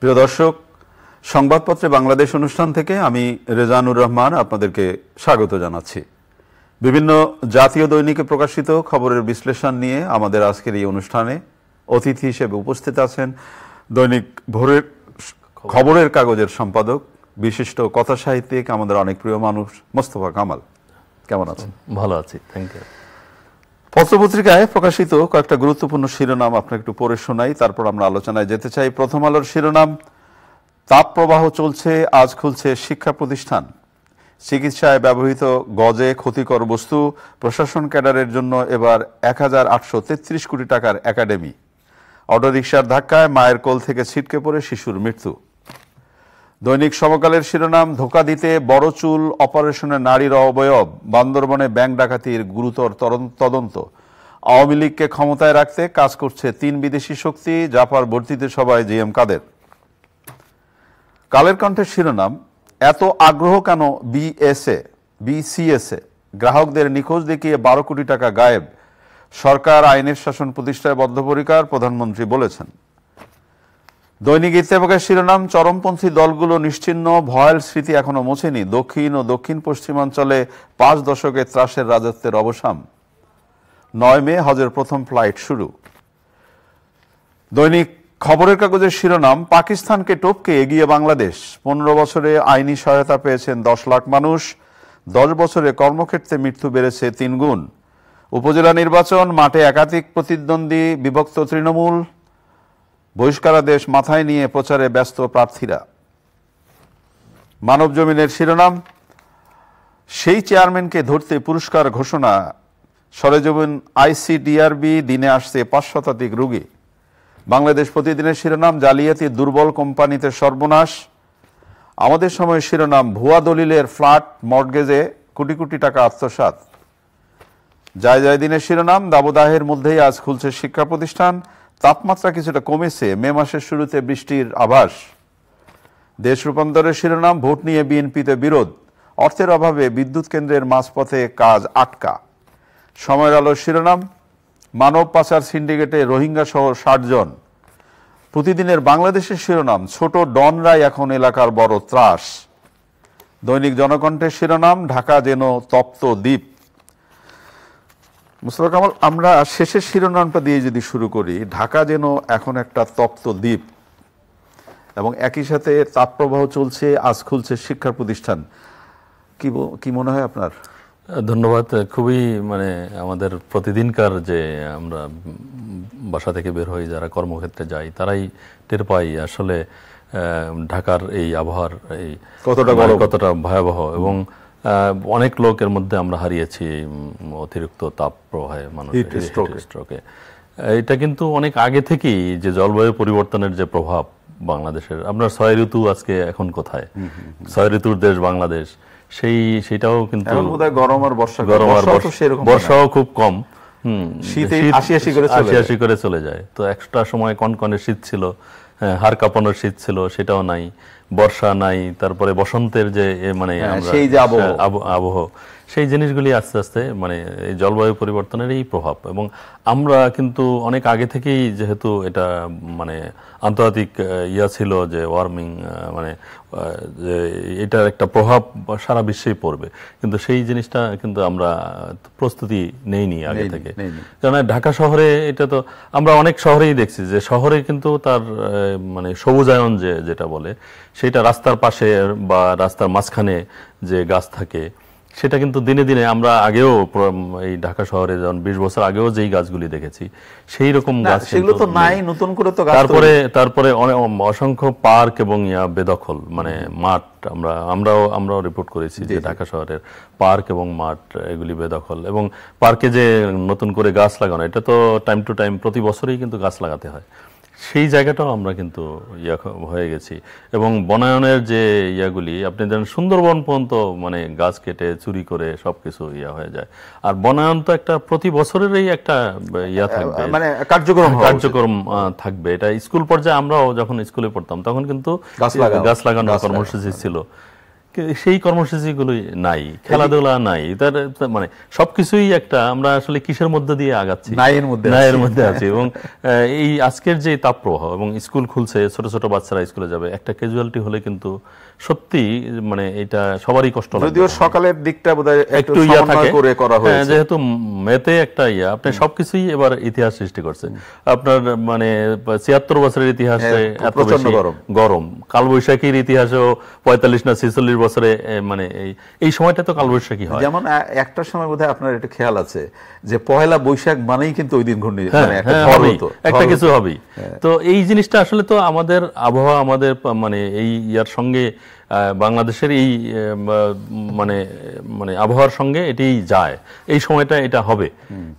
প্রিয় দর্শক সংবাদপত্রে বাংলাদেশ অনুষ্ঠান থেকে আমি রেজানুর রহমান আপনাদেরকে স্বাগত জানাচ্ছি বিভিন্ন জাতীয় দৈনিকে প্রকাশিত খবরের বিশ্লেষণ নিয়ে আমাদের আজকের এই অনুষ্ঠানে অতিথি হিসেবে উপস্থিত আছেন দৈনিক ভোরের খবরের কাগজের সম্পাদক বিশিষ্ট কথা সাহিত্যিক আমাদের অনেক প্রিয় মানুষ মোস্তফা কামাল কেমন আছেন ভালো আছি থ্যাংক ইউ পত্রপত্রিকায় প্রকাশিত কয়েকটা গুরুত্বপূর্ণ শিরোনাম আপনাকে একটু পড়ে শোনাই তারপর আমরা আলোচনায় যেতে চাই প্রথম আলোর শিরোনাম তাপ প্রবাহ চলছে আজ খুলছে শিক্ষা প্রতিষ্ঠান চিকিৎসায় ব্যবহৃত গজে ক্ষতিকর বস্তু প্রশাসন ক্যাডারের জন্য এবার এক কোটি টাকার একাডেমি অটোরিকশার ধাক্কায় মায়ের কোল থেকে ছিটকে পড়ে শিশুর মৃত্যু দৈনিক সমকালের শিরোনাম ধোকা দিতে বড় চুল অপারেশনে নারীর অবয়ব বান্দরবনে ব্যাংক ডাকাতির গুরুতর তদন্ত আওয়ামী লীগকে ক্ষমতায় রাখতে কাজ করছে তিন বিদেশি শক্তি জাপার বর্তিতে সভায় জি এম কাদের কালের কণ্ঠের শিরোনাম এত আগ্রহ কেন বিএসএ বিসিএসএ গ্রাহকদের নিখোঁজ দেখিয়ে বারো কোটি টাকা গায়েব সরকার আইনের শাসন প্রতিষ্ঠায় বদ্ধপরিকার প্রধানমন্ত্রী বলেছেন দৈনিক ইত্তেফাকের শিরোনাম চরমপন্থী দলগুলো নিশ্চিন্ন ভয়াল স্মৃতি এখনো মোছেনি দক্ষিণ ও দক্ষিণ পশ্চিমাঞ্চলে পাঁচ দশকে ত্রাসের রাজত্বের অবসান নয় মে হজের প্রথম ফ্লাইট শুরু দৈনিক খবরের কাগজের শিরোনাম পাকিস্তানকে টপকে এগিয়ে বাংলাদেশ পনেরো বছরে আইনি সহায়তা পেয়েছেন দশ লাখ মানুষ দশ বছরে কর্মক্ষেত্রে মৃত্যু বেড়েছে তিনগুণ উপজেলা নির্বাচন মাঠে একাধিক প্রতিদ্বন্দ্বী বিভক্ত তৃণমূল বহিষ্কারাদেশ মাথায় নিয়ে প্রচারে ব্যস্ত প্রার্থীরা মানব জমিনের শিরোনাম সেই চেয়ারম্যানকে ধরতে পুরস্কার ঘোষণা সরেজমিন আইসিডিআরবি দিনে আসছে পাঁচ শতাধিক রুগী বাংলাদেশ প্রতিদিনের শিরোনাম জালিয়াতি দুর্বল কোম্পানিতে সর্বনাশ আমাদের সময় শিরোনাম ভুয়া দলিলের ফ্ল্যাট মর্গেজে কোটি কোটি টাকা আত্মসাত জায় জায় দিনের শিরোনাম দাবদাহের মধ্যেই আজ খুলছে শিক্ষা প্রতিষ্ঠান তাপমাত্রা কিছুটা কমেছে মে মাসের শুরুতে বৃষ্টির আভাস দেশ রূপান্তরের শিরোনাম ভোট নিয়ে বিএনপিতে বিরোধ অর্থের অভাবে বিদ্যুৎ কেন্দ্রের মাঝপথে কাজ আটকা সময়ের আলোর শিরোনাম মানব পাচার সিন্ডিকেটে রোহিঙ্গা সহ ষাট জন প্রতিদিনের বাংলাদেশের শিরোনাম ছোট ডনরাই এখন এলাকার বড় ত্রাস দৈনিক জনকণ্ঠের শিরোনাম ঢাকা যেন তপ্ত দ্বীপ মুস্তফা কামাল আমরা শেষের শিরোনামটা দিয়ে যদি শুরু করি ঢাকা যেন এখন একটা তপ্ত দ্বীপ এবং একই সাথে তাপপ্রবাহ চলছে আজ খুলছে শিক্ষা প্রতিষ্ঠান কি কি মনে হয় আপনার ধন্যবাদ খুবই মানে আমাদের প্রতিদিনকার যে আমরা বাসা থেকে বের হই যারা কর্মক্ষেত্রে যাই তারাই টের পাই আসলে ঢাকার এই আবহাওয়ার এই কতটা মানে কতটা ভয়াবহ এবং অনেক লোকের মধ্যে আমরা হারিয়েছি অতিরিক্ত তাপ প্রবাহে মানুষ স্ট্রোকে এটা কিন্তু অনেক আগে থেকেই যে জলবায়ু পরিবর্তনের যে প্রভাব বাংলাদেশের আপনার ছয় ঋতু আজকে এখন কোথায় ছয় ঋতুর দেশ বাংলাদেশ সেই সেটাও কিন্তু গরম আর বর্ষা গরম আর বর্ষাও খুব কম শীত আশি আশি করে চলে যায় তো একটা সময় কনকনে শীত ছিল হ্যাঁ, হার কাঁপানোর শীত ছিল সেটাও নাই বর্ষা নাই তারপরে বসন্তের যে মানে হ্যাঁ, সেই আবহ আবহ সেই জিনিসগুলি আস্তে আস্তে মানে এই জলবায়ু পরিবর্তনের এই প্রভাব এবং আমরা কিন্তু অনেক আগে থেকেই যেহেতু এটা মানে আন্তর্জাতিক ইয়া ছিল যে ওয়ার্মিং মানে যে এটার একটা প্রভাব সারা বিশ্বেই পড়বে কিন্তু সেই জিনিসটা কিন্তু আমরা প্রস্তুতি নেইনি আগে থেকে কেননা ঢাকা শহরে এটা তো আমরা অনেক শহরেই দেখছি যে শহরে কিন্তু তার মানে সবুজায়ন যে যেটা বলে সেটা রাস্তার পাশে বা রাস্তার মাঝখানে যে গাছ থাকে সেটা কিন্তু দিনে দিনে আমরা আগেও এই ঢাকা শহরে যখন বিশ বছর আগেও যেই গাছগুলি দেখেছি সেই রকম গাছ সেগুলো তো নাই নতুন করে তো তারপরে তারপরে অসংখ্য পার্ক এবং ইয়া বেদখল মানে মাঠ আমরা আমরাও আমরাও রিপোর্ট করেছি যে ঢাকা শহরের পার্ক এবং মাঠ এগুলি বেদখল এবং পার্কে যে নতুন করে গাছ লাগানো এটা তো টাইম টু টাইম প্রতি বছরই কিন্তু গাছ লাগাতে হয় সেই জায়গাটাও আমরা কিন্তু হয়ে গেছি এবং বনায়নের যে ইয়াগুলি আপনি জানেন সুন্দরবন পর্যন্ত মানে গাছ কেটে চুরি করে সব কিছু ইয়া হয়ে যায় আর বনায়ন তো একটা প্রতি বছরেরই একটা ইয়া থাকবে মানে কার্যক্রম কার্যক্রম থাকবে এটা স্কুল পর্যায়ে আমরাও যখন স্কুলে পড়তাম তখন কিন্তু গাছ লাগানোর কর্মসূচি ছিল সেই কর্মসূচিগুলোই নাই খেলাধুলা নাই তার মানে সবকিছুই একটা আমরা আসলে কিসের মধ্যে দিয়ে আগাচ্ছি নাইয়ের মধ্যে নায়ের মধ্যে আছি এবং এই আজকের যে তাপপ্রবাহ এবং স্কুল খুলছে ছোট ছোট বাচ্চারা স্কুলে যাবে একটা ক্যাজুয়ালিটি হলে কিন্তু সত্যি মানে এটা সবারই কষ্ট যদিও সকালের দিকটা বোধহয় একটু ইয়া থাকে করে করা হ্যাঁ, হয়েছে যেহেতু মেতে একটা ইয়া আপনি সবকিছুই এবার ইতিহাস সৃষ্টি করছে আপনার মানে ছিয়াত্তর বছরের ইতিহাসে হ্যাঁ, এত গরম গরম কালবৈশাখীর ইতিহাসেও পঁয়তাল্লিশ না ছেচল্লিশ বছরে মানে এই সময়টা তো কালবৈশাখী হয় যেমন একটা সময় বোধহয় আপনার একটু খেয়াল আছে যে পয়লা বৈশাখ মানেই কিন্তু ওই দিন ঘূর্ণি হ্যাঁ, মানে একটা হ্যাঁ, কিছু হবেই হ্যাঁ। তো এই জিনিসটা আসলে তো আমাদের আবহাওয়া আমাদের মানে এই ইয়ার সঙ্গে বাংলাদেশের এই মানে মানে আবহাওয়ার সঙ্গে এটি যায় এই সময়টা এটা হবে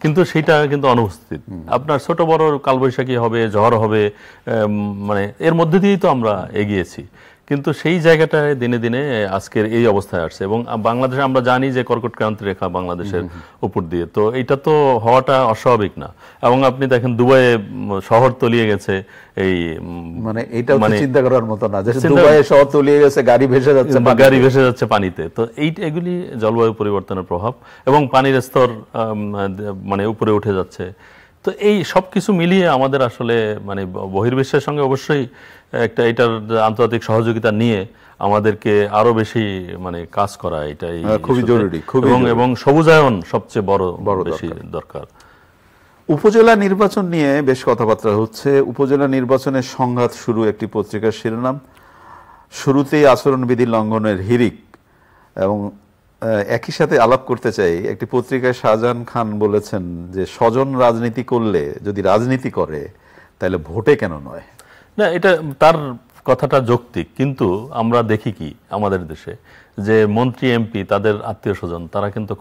কিন্তু সেটা কিন্তু অনুপস্থিত আপনার ছোট বড় কালবৈশাখী হবে ঝড় হবে মানে এর মধ্যে দিয়েই তো আমরা এগিয়েছি কিন্তু সেই জায়গাটায় দিনে দিনে আজকের এই অবস্থায় আসছে এবং বাংলাদেশে আমরা জানি যে কর্কট ক্রান্তি রেখা বাংলাদেশের উপর দিয়ে তো এটা তো হওয়াটা অস্বাভাবিক না এবং আপনি দেখেন দুবাইয়ে শহর তলিয়ে গেছে এই মানে এটা মানে চিন্তা করার মতো না যে দুবাইয়ে শহর তলিয়ে গেছে গাড়ি ভেসে যাচ্ছে গাড়ি ভেসে যাচ্ছে পানিতে তো এই এগুলি জলবায়ু পরিবর্তনের প্রভাব এবং পানির স্তর মানে উপরে উঠে যাচ্ছে তো এই সব কিছু মিলিয়ে আমাদের আসলে মানে বহির্বিশ্বের সঙ্গে অবশ্যই একটা এটার আন্তর্জাতিক সহযোগিতা নিয়ে আমাদেরকে আরো বেশি মানে কাজ করা এটা হ্যাঁ, খুবই জরুরি এবং এবং সবুজায়ন সবচেয়ে বড় বড় বেশি দরকার উপজেলা নির্বাচন নিয়ে বেশ কথাবার্তা হচ্ছে উপজেলা নির্বাচনের সংঘাত শুরু একটি পত্রিকার শিরোনাম শুরুতেই আচরণবিধি লঙ্ঘনের হিরিক এবং একই সাথে আলাপ করতে চাই একটি পত্রিকায় শাহজাহান খান বলেছেন যে স্বজন রাজনীতি করলে যদি রাজনীতি করে তাহলে ভোটে কেন নয় না এটা তার কথাটা যৌক্তিক কিন্তু আমরা দেখি কি আমাদের দেশে যে মন্ত্রী এমপি তাদের আত্মীয় স্বজন তারা কিন্তু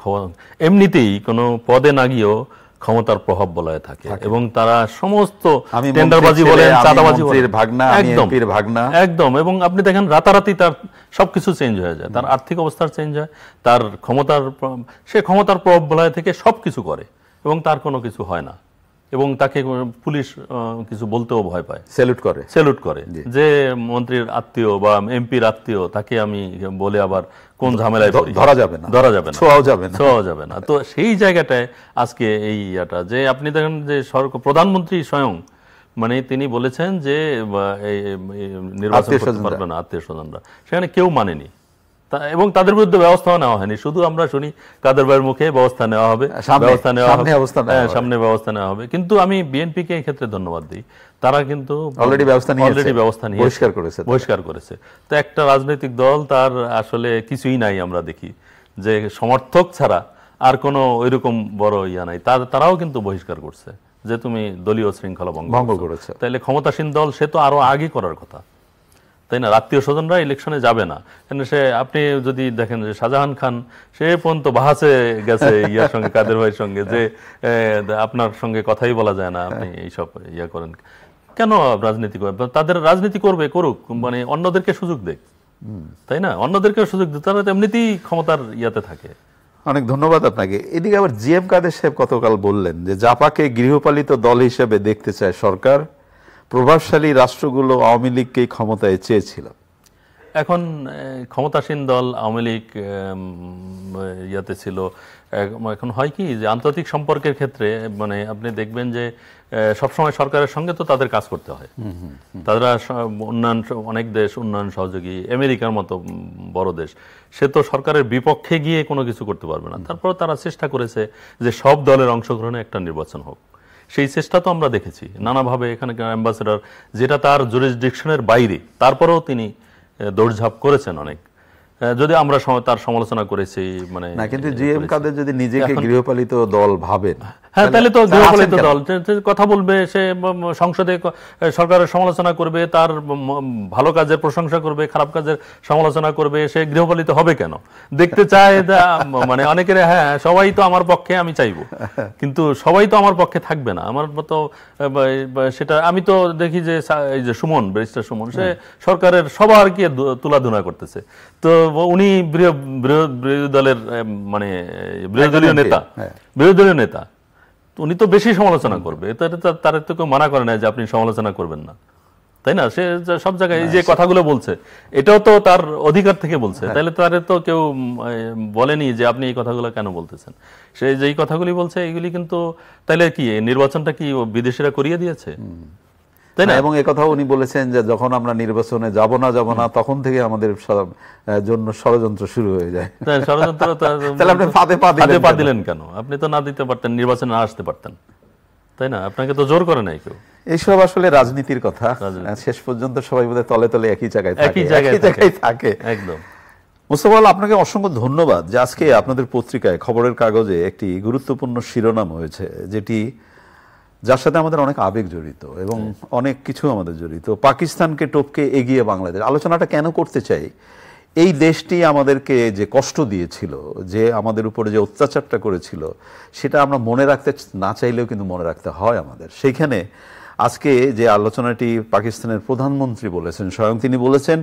এমনিতেই কোনো পদে না গিয়েও ক্ষমতার প্রভাব বলয়ে থাকে এবং তারা সমস্ত টেন্ডারবাজি বলেন চাঁদাবাজি ভাগনা একদম ভাগনা একদম এবং আপনি দেখেন রাতারাতি তার সবকিছু চেঞ্জ হয়ে যায় তার আর্থিক অবস্থার চেঞ্জ হয় তার ক্ষমতার সে ক্ষমতার প্রভাব বলয় থেকে সবকিছু করে এবং তার কোনো কিছু হয় না এবং তাকে পুলিশ কিছু বলতেও ভয় পায় স্যালুট করে স্যালুট করে যে মন্ত্রীর আত্মীয় বা এমপির আত্মীয় তাকে আমি বলে আবার কোন ঝামেলায় ধরা যাবে না ধরা যাবে না ছোঁয়াও যাবে না ছোঁয়াও যাবে না তো সেই জায়গাটায় আজকে এই ইয়াটা যে আপনি দেখেন যে সরকার প্রধানমন্ত্রী স্বয়ং মানে তিনি বলেছেন যে নির্বাচন করতে পারবে না আত্মীয় স্বজনরা সেখানে কেউ মানেনি এবং তাদের বিরুদ্ধে ব্যবস্থাও নেওয়া হয়নি শুধু আমরা শুনি কাদের ভাইয়ের মুখে ব্যবস্থা নেওয়া হবে ব্যবস্থা নেওয়া হ্যাঁ, হবে সামনে ব্যবস্থা নেওয়া হবে কিন্তু আমি বিএনপিকে এই ক্ষেত্রে ধন্যবাদ দিই তারা কিন্তু অলরেডি ব্যবস্থা নিয়ে অলরেডি ব্যবস্থা নিয়ে বহিষ্কার করেছে বহিষ্কার করেছে তো একটা রাজনৈতিক দল তার আসলে কিছুই নাই আমরা দেখি যে সমর্থক ছাড়া আর কোনো ওইরকম বড় ইয়া নাই তারাও কিন্তু বহিষ্কার করছে যে তুমি দলীয় শৃঙ্খলা ভঙ্গ করেছে তাহলে ক্ষমতাসীন দল সে তো আরো আগে করার কথা তাই না আত্মীয় স্বজনরা ইলেকশনে যাবে না কেন সে আপনি যদি দেখেন যে শাহজাহান খান সে পর্যন্ত বাহাসে গেছে ইয়ার সঙ্গে কাদের ভাইয়ের সঙ্গে যে আপনার সঙ্গে কথাই বলা যায় না আপনি এইসব ইয়া করেন কেন রাজনীতি করবে তাদের রাজনীতি করবে করুক মানে অন্যদেরকে সুযোগ দেখ তাই না অন্যদেরকে সুযোগ দিতে তারা এমনিতেই ক্ষমতার ইয়াতে থাকে অনেক ধন্যবাদ আপনাকে এদিকে আবার জি এম কাদের সাহেব গতকাল বললেন যে জাপাকে গৃহপালিত দল হিসেবে দেখতে চায় সরকার প্রভাবশালী রাষ্ট্রগুলো আওয়ামী লীগকে ক্ষমতায় চেয়েছিল এখন ক্ষমতাসীন দল আওয়ামী লীগ ইয়াতে ছিল এখন হয় কি যে আন্তর্জাতিক সম্পর্কের ক্ষেত্রে মানে আপনি দেখবেন যে সবসময় সরকারের সঙ্গে তো তাদের কাজ করতে হয় তারা উন্নয়ন অনেক দেশ উন্নয়ন সহযোগী আমেরিকার মতো বড় দেশ সে তো সরকারের বিপক্ষে গিয়ে কোনো কিছু করতে পারবে না তারপর তারা চেষ্টা করেছে যে সব দলের অংশগ্রহণে একটা নির্বাচন হোক সেই চেষ্টা তো আমরা দেখেছি নানাভাবে এখানে অ্যাম্বাসেডার যেটা তার জুরিসডিকশনের বাইরে তারপরেও তিনি দৌড়ঝাঁপ করেছেন অনেক যদি আমরা তার সমালোচনা করেছি মানে না কিন্তু জি এম কাদের যদি নিজেকে গৃহপালিত দল ভাবেন হ্যাঁ মানে তাহলে তো গৃহপালিত দল কথা বলবে সে সংসদে সরকারের সমালোচনা করবে তার ভালো কাজের প্রশংসা করবে খারাপ কাজের সমালোচনা করবে সে গৃহপালিত হবে কেন দেখতে চায় মানে অনেকের হ্যাঁ সবাই তো আমার পক্ষে আমি চাইবো কিন্তু সবাই তো আমার পক্ষে থাকবে না আমার মতো সেটা আমি তো দেখি যে এই যে সুমন ব্যারিস্টার সুমন সে সরকারের সবার তুলা তুলাধুনা করতেছে তো উনি বিরোধী দলের মানে বিরোধী দলীয় নেতা হ্যাঁ। বিরোধী দলীয় নেতা উনি তো বেশি সমালোচনা করবে তার তো কেউ মানা করে না যে আপনি সমালোচনা করবেন না তাই না সে সব জায়গায় এই যে কথাগুলো বলছে এটাও তো তার অধিকার থেকে বলছে হ্যাঁ। তাহলে তার তো কেউ বলেনি যে আপনি এই কথাগুলো কেন বলতেছেন সে যেই কথাগুলি বলছে এগুলি কিন্তু তাহলে কি নির্বাচনটা কি বিদেশিরা করিয়ে দিয়েছে তাই না এবং কথাও উনি বলেছেন যে যখন আমরা নির্বাচনে যাব না যাব না তখন থেকে আমাদের জন্য ষড়যন্ত্র শুরু হয়ে যায় ষড়যন্ত্র তাহলে আপনি ফাঁদে ফাঁদে পা দিলেন কেন আপনি তো না দিতে পারতেন নির্বাচনে না আসতে পারতেন তাই না আপনাকে তো জোর করে নাই কেউ এইসব আসলে রাজনীতির কথা শেষ পর্যন্ত সবাই বোধহয় তলে তলে একই জায়গায় একই জায়গায় থাকে একদম মুস্তফাল আপনাকে অসংখ্য ধন্যবাদ যে আজকে আপনাদের পত্রিকায় খবরের কাগজে একটি গুরুত্বপূর্ণ শিরোনাম হয়েছে যেটি যার সাথে আমাদের অনেক আবেগ জড়িত এবং অনেক কিছু আমাদের জড়িত পাকিস্তানকে টপকে এগিয়ে বাংলাদেশ আলোচনাটা কেন করতে চাই এই দেশটি আমাদেরকে যে কষ্ট দিয়েছিল যে আমাদের উপরে যে অত্যাচারটা করেছিল সেটা আমরা মনে রাখতে না চাইলেও কিন্তু মনে রাখতে হয় আমাদের সেইখানে আজকে যে আলোচনাটি পাকিস্তানের প্রধানমন্ত্রী বলেছেন স্বয়ং তিনি বলেছেন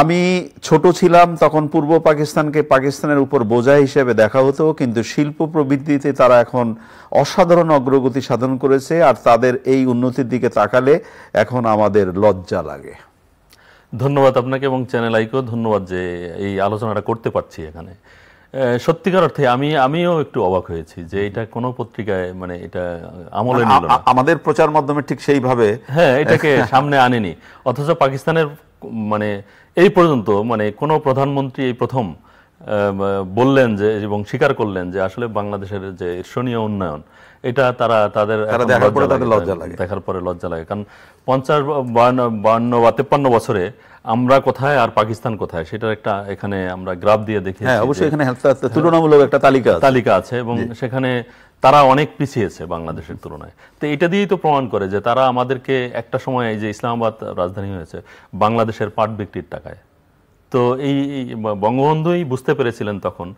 আমি ছোট ছিলাম তখন পূর্ব পাকিস্তানকে পাকিস্তানের উপর বোঝা হিসেবে দেখা হতো কিন্তু শিল্প প্রবৃদ্ধিতে তারা এখন অসাধারণ অগ্রগতি সাধন করেছে আর তাদের এই উন্নতির দিকে তাকালে এখন আমাদের লজ্জা লাগে ধন্যবাদ আপনাকে এবং চ্যানেল আইকেও ধন্যবাদ যে এই আলোচনাটা করতে পারছি এখানে সত্যিকার অর্থে আমি আমিও একটু অবাক হয়েছি যে এটা কোন পত্রিকায় মানে এটা আমলে আমাদের প্রচার মাধ্যমে ঠিক সেইভাবে হ্যাঁ এটাকে সামনে আনেনি অথচ পাকিস্তানের মানে এই পর্যন্ত মানে কোনো প্রধানমন্ত্রী এই প্রথম বললেন যে এবং স্বীকার করলেন যে আসলে বাংলাদেশের যে ঈর্ষণীয় উন্নয়ন এটা তারা তাদের দেখার পরে লজ্জা লাগে কারণ পঞ্চাশ বান্ন বা তেপ্পান্ন বছরে আমরা কোথায় আর পাকিস্তান কোথায় সেটার একটা এখানে আমরা গ্রাফ দিয়ে দেখি হ্যাঁ, অবশ্যই এখানে হ্যাঁ, তুলনামূলক একটা তালিকা তালিকা আছে এবং সেখানে তারা অনেক পিছিয়েছে বাংলাদেশের তুলনায় তো এটা দিয়েই তো প্রমাণ করে যে তারা আমাদেরকে একটা সময় যে ইসলামাবাদ রাজধানী হয়েছে বাংলাদেশের পাট বিক্রির টাকায় তো এই বঙ্গবন্ধুই বুঝতে পেরেছিলেন তখন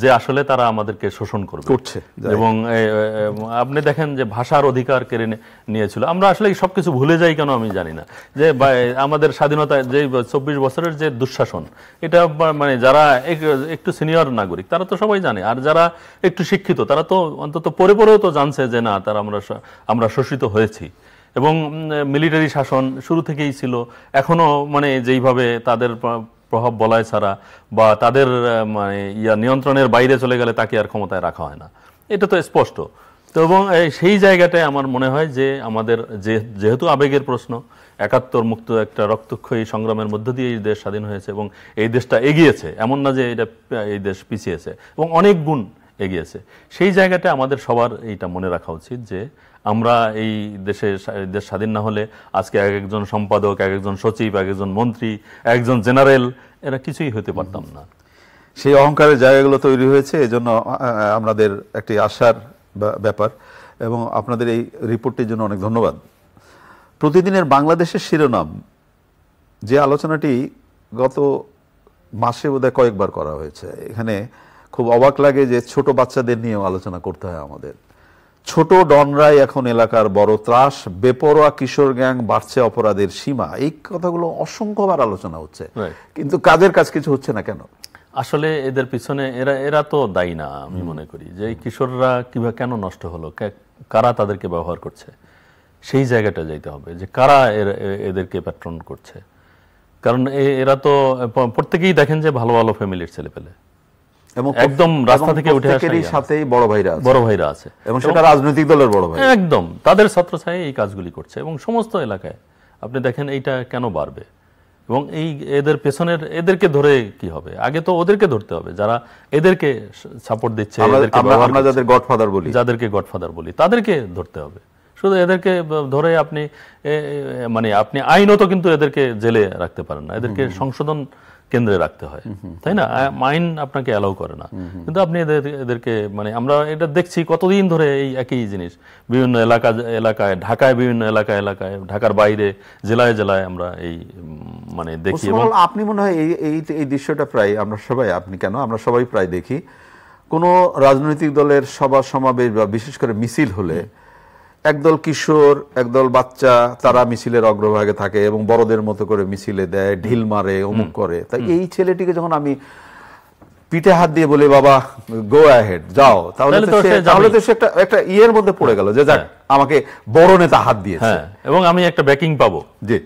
যে আসলে তারা আমাদেরকে শোষণ করবে করছে এবং আপনি দেখেন যে ভাষার অধিকার কেড়ে নিয়েছিল আমরা আসলে সব কিছু ভুলে যাই কেন আমি জানি না যে আমাদের স্বাধীনতা যে চব্বিশ বছরের যে দুঃশাসন এটা মানে যারা একটু সিনিয়র নাগরিক তারা তো সবাই জানে আর যারা একটু শিক্ষিত তারা তো অন্তত পরে পরেও তো জানছে যে না তারা আমরা আমরা শোষিত হয়েছি এবং মিলিটারি শাসন শুরু থেকেই ছিল এখনও মানে যেইভাবে তাদের প্রভাব বলায় ছাড়া বা তাদের মানে ইয়া নিয়ন্ত্রণের বাইরে চলে গেলে তাকে আর ক্ষমতায় রাখা হয় না এটা তো স্পষ্ট তো এবং সেই জায়গাটায় আমার মনে হয় যে আমাদের যে যেহেতু আবেগের প্রশ্ন একাত্তর মুক্ত একটা রক্তক্ষয়ী সংগ্রামের মধ্য দিয়ে এই দেশ স্বাধীন হয়েছে এবং এই দেশটা এগিয়েছে এমন না যে এটা এই দেশ পিছিয়েছে এবং অনেক গুণ এগিয়েছে সেই জায়গাটা আমাদের সবার এইটা মনে রাখা উচিত যে আমরা এই দেশে দেশ স্বাধীন না হলে আজকে এক একজন সম্পাদক এক একজন সচিব এক একজন মন্ত্রী একজন জেনারেল এরা কিছুই হতে পারতাম না সেই অহংকারের জায়গাগুলো তৈরি হয়েছে এজন্য আমাদের একটি আশার ব্যাপার এবং আপনাদের এই রিপোর্টটির জন্য অনেক ধন্যবাদ প্রতিদিনের বাংলাদেশের শিরোনাম যে আলোচনাটি গত মাসে বোধহয় কয়েকবার করা হয়েছে এখানে খুব অবাক লাগে যে ছোট বাচ্চাদের নিয়েও আলোচনা করতে হয় আমাদের ছোট ডনরাই এখন এলাকার বড় ত্রাস বেপরোয়া কিশোর গ্যাং বাড়ছে অপরাধের সীমা এই কথাগুলো অসংখ্যবার আলোচনা হচ্ছে কিন্তু কাজের কাজ কিছু হচ্ছে না কেন আসলে এদের পিছনে এরা এরা তো দায়ী না আমি মনে করি যে এই কিশোররা কিভাবে কেন নষ্ট হলো কারা তাদেরকে ব্যবহার করছে সেই জায়গাটা যাইতে হবে যে কারা এদেরকে প্যাট্রন করছে কারণ এরা তো প্রত্যেকেই দেখেন যে ভালো ভালো ফ্যামিলির ছেলে পেলে এবং একদম রাস্তা থেকে উঠে আসেরই সাথেই বড় ভাইরা আছে বড় ভাইরা আছে এবং সেটা রাজনৈতিক দলের বড় ভাই একদম তাদের ছাত্র ছত্রছায়ে এই কাজগুলি করছে এবং সমস্ত এলাকায় আপনি দেখেন এইটা কেন বাড়বে এবং এই এদের পেছনের এদেরকে ধরে কি হবে আগে তো ওদেরকে ধরতে হবে যারা এদেরকে সাপোর্ট দিচ্ছে আমরা যাদের গডফাদার বলি যাদেরকে গডফাদার বলি তাদেরকে ধরতে হবে শুধু এদেরকে ধরে আপনি মানে আপনি আইনত কিন্তু এদেরকে জেলে রাখতে পারেন না এদেরকে সংশোধন কেন্দ্রে রাখতে হয় তাই না মাইন আপনাকে অ্যালাউ করে না কিন্তু আপনি এদের এদেরকে মানে আমরা এটা দেখছি কতদিন ধরে এই একই জিনিস বিভিন্ন এলাকা এলাকায় ঢাকায় বিভিন্ন এলাকা এলাকায় ঢাকার বাইরে জেলায় জেলায় আমরা এই মানে দেখি আপনি মনে হয় এই এই দৃশ্যটা প্রায় আমরা সবাই আপনি কেন আমরা সবাই প্রায় দেখি কোনো রাজনৈতিক দলের সভা সমাবেশ বা বিশেষ করে মিছিল হলে একদল কিশোর একদল বাচ্চা তারা মিছিলের অগ্রভাগে থাকে এবং বড়দের মতো করে মিছিলে দেয় ঢিল মারে অমুক করে তাই এই ছেলেটিকে যখন আমি পিঠে হাত দিয়ে বলি বাবা গো অ্যাহেড যাও তাহলে তাহলে তো সে একটা একটা ইয়ের মধ্যে পড়ে গেল যে যাক হ্যাঁ। আমাকে বড় নেতা হাত দিয়েছে হ্যাঁ, এবং আমি একটা ব্যাকিং পাবো জি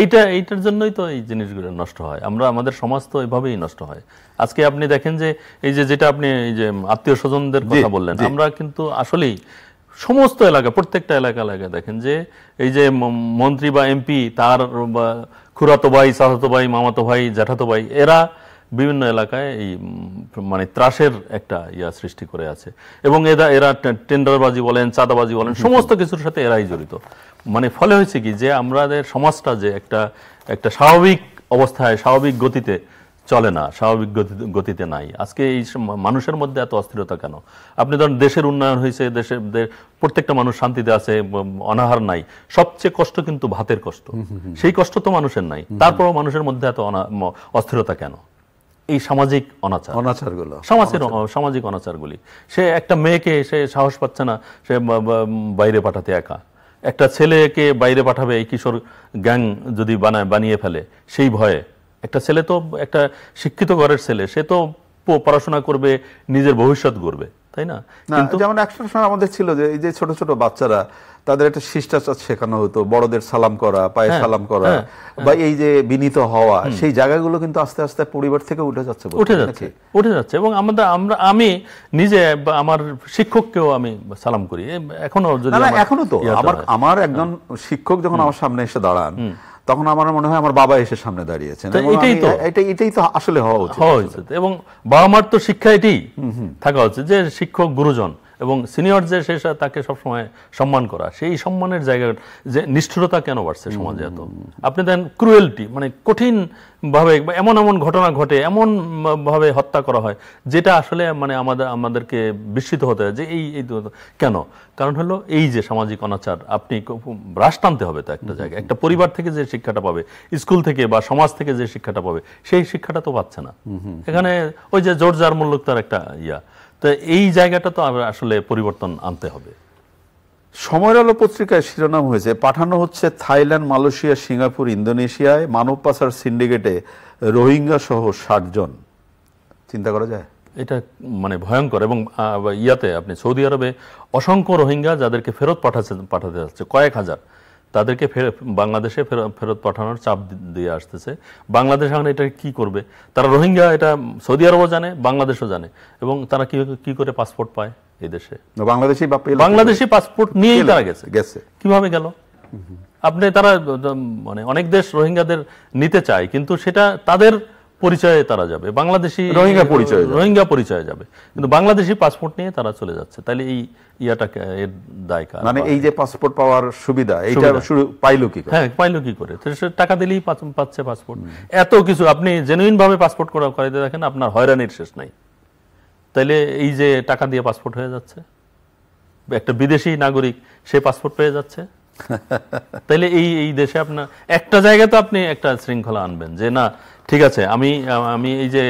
এইটা এইটার জন্যই তো এই জিনিসগুলো নষ্ট হয় আমরা আমাদের সমাজ তো এভাবেই নষ্ট হয় আজকে আপনি দেখেন যে এই যে যেটা আপনি এই যে আত্মীয় স্বজনদের কথা বললেন আমরা কিন্তু আসলেই সমস্ত এলাকা প্রত্যেকটা এলাকা এলাকায় দেখেন যে এই যে মন্ত্রী বা এমপি তার খুরাতো ভাই সাহাতো ভাই মামাতো ভাই জ্যাঠাতো ভাই এরা বিভিন্ন এলাকায় এই মানে ত্রাসের একটা ইয়া সৃষ্টি করে আছে এবং এরা এরা টেন্ডারবাজি বলেন চাঁদাবাজি বলেন সমস্ত কিছুর সাথে এরাই জড়িত মানে ফলে হয়েছে কি যে আমাদের সমাজটা যে একটা একটা স্বাভাবিক অবস্থায় স্বাভাবিক গতিতে চলে না স্বাভাবিক গতিতে নাই আজকে এই মানুষের মধ্যে এত অস্থিরতা কেন আপনি ধরেন দেশের উন্নয়ন হয়েছে দেশের প্রত্যেকটা মানুষ শান্তিতে আছে অনাহার নাই সবচেয়ে কষ্ট কিন্তু ভাতের কষ্ট সেই কষ্ট তো মানুষের নাই তারপরও মানুষের মধ্যে এত অস্থিরতা কেন এই সামাজিক অনাচার অনাচারগুলো সমাজের সামাজিক অনাচারগুলি সে একটা মেয়েকে সে সাহস পাচ্ছে না সে বাইরে পাঠাতে একা একটা ছেলেকে বাইরে পাঠাবে এই কিশোর গ্যাং যদি বানায় বানিয়ে ফেলে সেই ভয়ে একটা ছেলে তো একটা শিক্ষিত ঘরের ছেলে সে তো পড়াশোনা করবে নিজের ভবিষ্যৎ গড়বে তাই না যেমন একটা সময় আমাদের ছিল যে এই যে ছোট ছোট বাচ্চারা তাদের একটা শিষ্টাচার শেখানো হতো বড়দের সালাম করা পায়ে হ্যাঁ, সালাম করা হ্যাঁ, বা হ্যাঁ। এই যে বিনীত হওয়া সেই জায়গাগুলো কিন্তু আস্তে আস্তে পরিবার থেকে উঠে যাচ্ছে উঠে যাচ্ছে উঠে যাচ্ছে এবং আমাদের আমরা আমি নিজে আমার শিক্ষককেও আমি সালাম করি এখনো যদি এখনো তো আমার আমার একজন শিক্ষক যখন আমার সামনে এসে দাঁড়ান তখন আমার মনে হয় আমার বাবা এসে সামনে দাঁড়িয়েছেন এটাই তো এটাই এটাই তো আসলে হওয়া উচিত হওয়া উচিত এবং বাবা মার তো শিক্ষা এটি থাকা উচিত যে শিক্ষক গুরুজন এবং সিনিয়র যে সে তাকে সবসময় সম্মান করা সেই সম্মানের জায়গা যে নিষ্ঠুরতা কেন বাড়ছে সমাজে এত আপনি দেন ক্রুয়েলটি মানে কঠিন ভাবে এমন এমন ঘটনা ঘটে এমন ভাবে হত্যা করা হয় যেটা আসলে মানে আমাদের আমাদেরকে বিস্মিত হতে হয় যে এই এই কেন কারণ হলো এই যে সামাজিক অনাচার আপনি হ্রাস টানতে হবে তো একটা জায়গায় একটা পরিবার থেকে যে শিক্ষাটা পাবে স্কুল থেকে বা সমাজ থেকে যে শিক্ষাটা পাবে সেই শিক্ষাটা তো পাচ্ছে না এখানে ওই যে জোর যার তার একটা ইয়া তো এই জায়গাটা তো আসলে পরিবর্তন আনতে হবে সময়ের আলো পত্রিকায় শিরোনাম হয়েছে পাঠানো হচ্ছে থাইল্যান্ড মালয়েশিয়া সিঙ্গাপুর ইন্দোনেশিয়ায় মানব পাচার সিন্ডিকেটে রোহিঙ্গা সহ ষাট জন চিন্তা করা যায় এটা মানে ভয়ঙ্কর এবং ইয়াতে আপনি সৌদি আরবে অসংখ্য রোহিঙ্গা যাদেরকে ফেরত পাঠাচ্ছে পাঠাতে যাচ্ছে কয়েক হাজার তাদেরকে বাংলাদেশে ফেরত পাঠানোর চাপ দিয়ে আসতেছে বাংলাদেশ এখন এটা কি করবে তারা রোহিঙ্গা এটা সৌদি আরবও জানে বাংলাদেশও জানে এবং তারা কি কি করে পাসপোর্ট পায় এই দেশে বাংলাদেশি বাংলাদেশি পাসপোর্ট নিয়েই তারা গেছে গেছে কিভাবে গেল আপনি তারা মানে অনেক দেশ রোহিঙ্গাদের নিতে চায় কিন্তু সেটা তাদের পরিচয়ে তারা যাবে বাংলাদেশি রোহিঙ্গা পরিচয় রোহিঙ্গা পরিচয়ে যাবে কিন্তু বাংলাদেশি পাসপোর্ট নিয়ে তারা চলে যাচ্ছে তাহলে এই ইয়াটা এর দায় কার মানে এই যে পাসপোর্ট পাওয়ার সুবিধা এইটা শুরু পাইলো কি হ্যাঁ পাইলো কি করে সে টাকা দিলেই পাচ্ছে পাসপোর্ট এত কিছু আপনি জেনুইন ভাবে পাসপোর্ট করা করাইতে দেখেন আপনার হয়রানির শেষ নাই তাহলে এই যে টাকা দিয়ে পাসপোর্ট হয়ে যাচ্ছে একটা বিদেশি নাগরিক সে পাসপোর্ট পেয়ে যাচ্ছে তাহলে এই এই দেশে আপনার একটা জায়গা তো আপনি একটা শৃঙ্খলা আনবেন যে না ঠিক আছে আমি আমি এই যে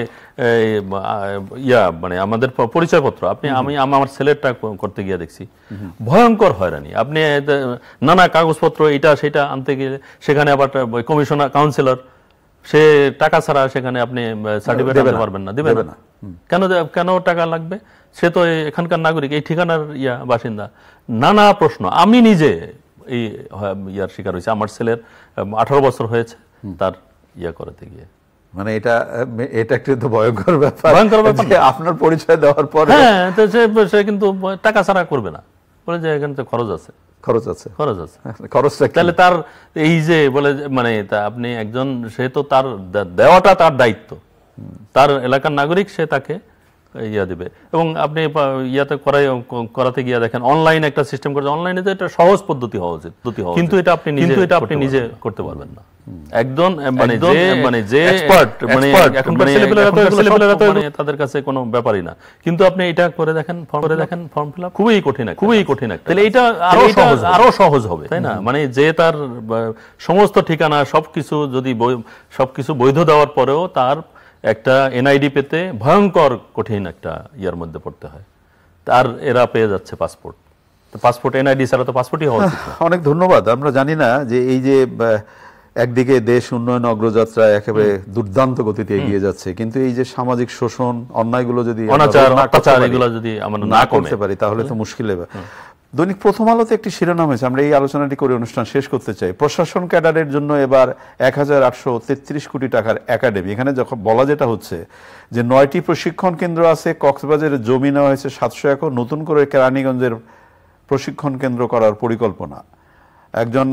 ইয়া মানে আমাদের পরিচয়পত্র আপনি আমি আমার ছেলেরটা করতে গিয়ে দেখছি ভয়ঙ্কর হয়রানি আপনি নানা কাগজপত্র এটা সেটা আনতে গিয়ে সেখানে আবার কমিশনার কাউন্সিলর সে টাকা ছাড়া সেখানে আপনি সার্টিফিকেট আনতে পারবেন না দেবেন না কেন কেন টাকা লাগবে সে তো এখানকার নাগরিক এই ঠিকানার ইয়া বাসিন্দা নানা প্রশ্ন আমি নিজে এই ইয়ার শিকার হয়েছে আমার ছেলের আঠারো বছর হয়েছে তার ইয়া করাতে গিয়ে মানে এটা এটা ভয়ঙ্কর ব্যাপার ভয়ঙ্কর ব্যাপার আপনার পরিচয় দেওয়ার হ্যাঁ সে সে কিন্তু টাকা ছাড়া করবে না বলে যে এখানে তো খরচ আছে খরচ আছে খরচ আছে খরচটা তাহলে তার এই যে বলে মানে আপনি একজন সে তো তার দেওয়াটা তার দায়িত্ব তার এলাকার নাগরিক সে তাকে ইয়া দেবে এবং আপনি ইয়াতে করাই করাতে গিয়ে দেখেন অনলাইন একটা সিস্টেম করছে অনলাইনে তো এটা সহজ পদ্ধতি হওয়া উচিত পদ্ধতি হওয়া কিন্তু এটা আপনি কিন্তু এটা আপনি নিজে করতে পারবেন না একদম মানে যে মানে যে এক্সপার্ট মানে এখন মানে ছেলেপেলেরা তো মানে তাদের কাছে কোনো ব্যাপারই না কিন্তু আপনি এটা করে দেখেন ফর্ম করে দেখেন ফর্ম ফিল খুবই কঠিন খুবই কঠিন তাহলে এটা আরো সহজ আরো সহজ হবে তাই না মানে যে তার সমস্ত ঠিকানা সবকিছু যদি সবকিছু বৈধ দেওয়ার পরেও তার একটা এনআইডি পেতে ভয়ঙ্কর কঠিন একটা ইয়ার মধ্যে পড়তে হয় তার এরা পেয়ে যাচ্ছে পাসপোর্ট তো পাসপোর্ট এনআইডি ছাড়া তো পাসপোর্টই হওয়া অনেক ধন্যবাদ আমরা জানি না যে এই যে একদিকে দেশ উন্নয়ন অগ্রযাত্রা একেবারে দুর্দান্ত গতিতে এগিয়ে যাচ্ছে কিন্তু এই যে সামাজিক শোষণ অন্যায়গুলো যদি অনাচার অত্যাচার এগুলো যদি আমরা না করতে পারি তাহলে তো মুশকিল হবে দৈনিক প্রথম আলোতে একটি শিরোনাম হয়েছে আমরা এই আলোচনাটি করে অনুষ্ঠান শেষ করতে চাই প্রশাসন ক্যাডারের জন্য এবার এক কোটি টাকার একাডেমি এখানে যখন বলা যেটা হচ্ছে যে নয়টি প্রশিক্ষণ কেন্দ্র আছে কক্সবাজারের জমি নেওয়া হয়েছে সাতশো একর নতুন করে কেরানীগঞ্জের প্রশিক্ষণ কেন্দ্র করার পরিকল্পনা একজন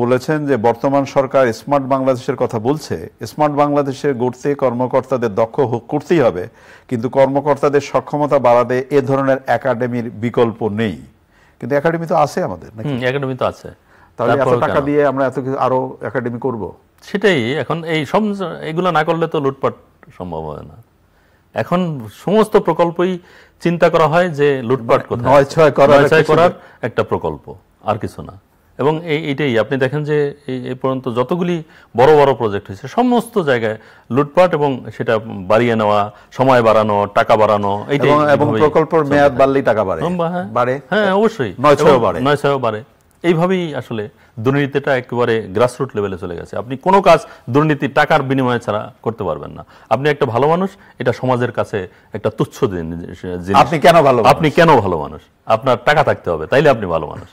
বলেছেন যে বর্তমান সরকার স্মার্ট বাংলাদেশের কথা বলছে স্মার্ট বাংলাদেশে গড়তে কর্মকর্তাদের দক্ষ করতেই হবে কিন্তু কর্মকর্তাদের সক্ষমতা বাড়াতে এ ধরনের একাডেমির বিকল্প নেই কিন্তু একাডেমি তো আছে আমাদের নাকি একাডেমি তো আছে তাহলে এত টাকা দিয়ে আমরা এত কিছু আরো একাডেমি করব সেটাই এখন এই সব এগুলো না করলে তো লুটপাট সম্ভব হয় না এখন সমস্ত প্রকল্পই চিন্তা করা হয় যে লুটপাট মানে কোথায় নয় ছয় করার একটা প্রকল্প আর কিছু না এবং এই এইটাই আপনি দেখেন যে এই এ পর্যন্ত যতগুলি বড় বড় প্রজেক্ট হয়েছে সমস্ত জায়গায় লুটপাট এবং সেটা বাড়িয়ে নেওয়া সময় বাড়ানো টাকা বাড়ানো এইটাই এবং প্রকল্পের মেয়াদ বাড়লেই টাকা বাড়ে হ্যাঁ। বাড়ে হ্যাঁ অবশ্যই নয় ছয় বাড়ে নয় ছয় বাড়ে এইভাবেই আসলে দুর্নীতিটা একেবারে গ্রাসরুট লেভেলে চলে গেছে আপনি কোনো কাজ দুর্নীতি টাকার বিনিময়ে ছাড়া করতে পারবেন না আপনি একটা ভালো মানুষ এটা সমাজের কাছে একটা তুচ্ছ আপনি কেন ভালো আপনি কেন ভালো মানুষ আপনার টাকা থাকতে হবে তাইলে আপনি ভালো মানুষ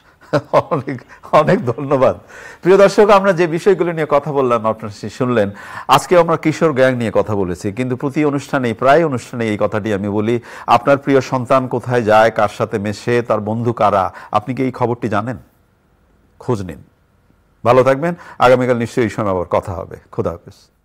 অনেক অনেক ধন্যবাদ প্রিয় দর্শক আমরা যে বিষয়গুলো নিয়ে কথা বললাম আপনার শুনলেন আজকে আমরা কিশোর গ্যাং নিয়ে কথা বলেছি কিন্তু প্রতি অনুষ্ঠানে প্রায় অনুষ্ঠানে এই কথাটি আমি বলি আপনার প্রিয় সন্তান কোথায় যায় কার সাথে মেশে তার বন্ধু কারা আপনি কি এই খবরটি জানেন খোঁজ নিন ভালো থাকবেন আগামীকাল নিশ্চয়ই এই সময় আবার কথা হবে খোদা হাফিজ